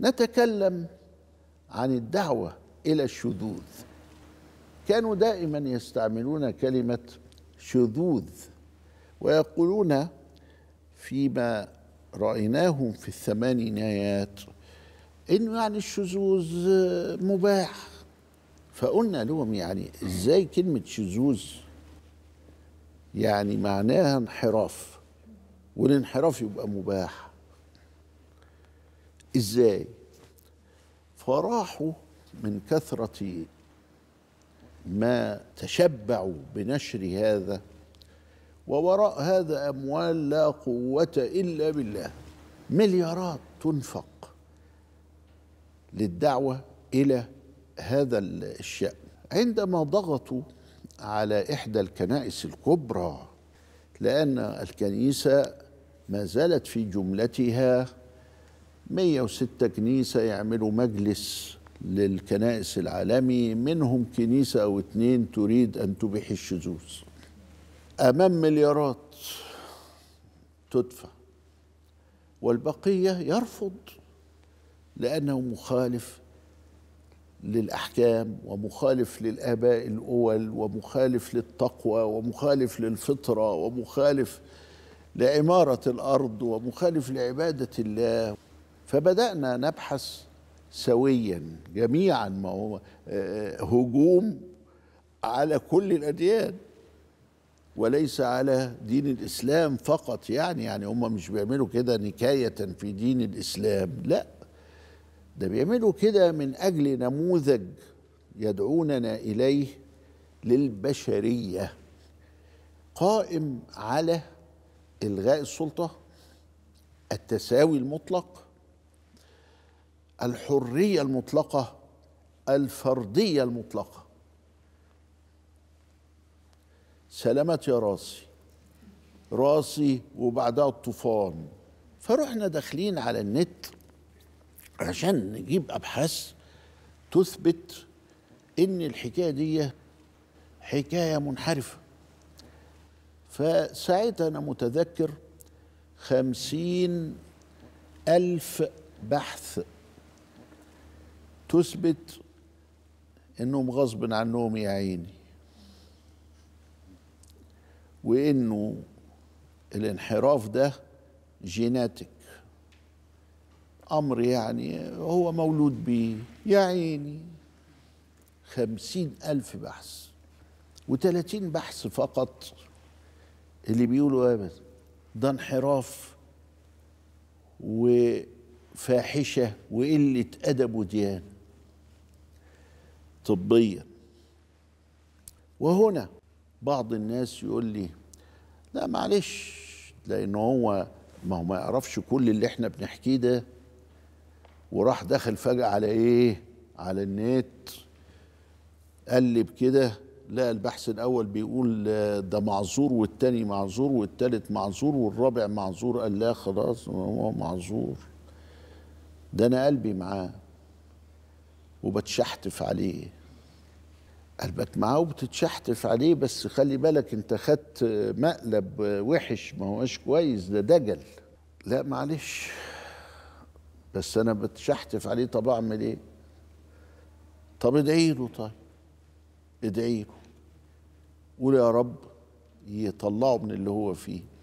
نتكلم عن الدعوة إلى الشذوذ كانوا دائما يستعملون كلمة شذوذ ويقولون فيما رأيناهم في الثمانينيات إنه يعني الشذوذ مباح فقلنا لهم يعني إزاي كلمة شذوذ يعني معناها انحراف والانحراف يبقى مباح ازاي فراحوا من كثرة ما تشبعوا بنشر هذا ووراء هذا أموال لا قوة إلا بالله مليارات تنفق للدعوة إلى هذا الشأن عندما ضغطوا على إحدى الكنائس الكبرى لأن الكنيسة ما زالت في جملتها 106 كنيسة يعملوا مجلس للكنائس العالمي منهم كنيسة أو اتنين تريد أن تبيح الشذوذ أمام مليارات تدفع والبقية يرفض لأنه مخالف للأحكام ومخالف للآباء الأول ومخالف للتقوى ومخالف للفطرة ومخالف لعمارة الأرض ومخالف لعبادة الله فبدأنا نبحث سويا جميعا ما هو آه، هجوم على كل الأديان وليس على دين الإسلام فقط يعني يعني هم مش بيعملوا كده نكاية في دين الإسلام لا ده بيعملوا كده من أجل نموذج يدعوننا إليه للبشرية قائم على إلغاء السلطة التساوي المطلق الحريه المطلقه الفرديه المطلقه سلامت يا راسي راسي وبعدها الطوفان فرحنا داخلين على النت عشان نجيب ابحاث تثبت ان الحكايه دي حكايه منحرفه فساعتها انا متذكر خمسين الف بحث تثبت انهم غصب عنهم يا عيني وانه الانحراف ده جيناتك امر يعني هو مولود بيه يا عيني خمسين الف بحث وثلاثين بحث فقط اللي بيقولوا ابدا إيه ده انحراف وفاحشه وقله ادب وديانه طبيا وهنا بعض الناس يقول لي لا معلش لان هو ما هو ما يعرفش كل اللي احنا بنحكيه ده وراح دخل فجأة على ايه على النت قلب كده لا البحث الاول بيقول ده معذور والتاني معذور والتالت معذور والرابع معذور قال لا خلاص هو معذور ده انا قلبي معاه وبتشحتف عليه قلبك معاه وبتتشحتف عليه بس خلي بالك انت خدت مقلب وحش ما هوش كويس ده دجل لا معلش بس انا بتشحتف عليه طب اعمل ايه طب ادعي له طيب ادعي له قول يا رب يطلعه من اللي هو فيه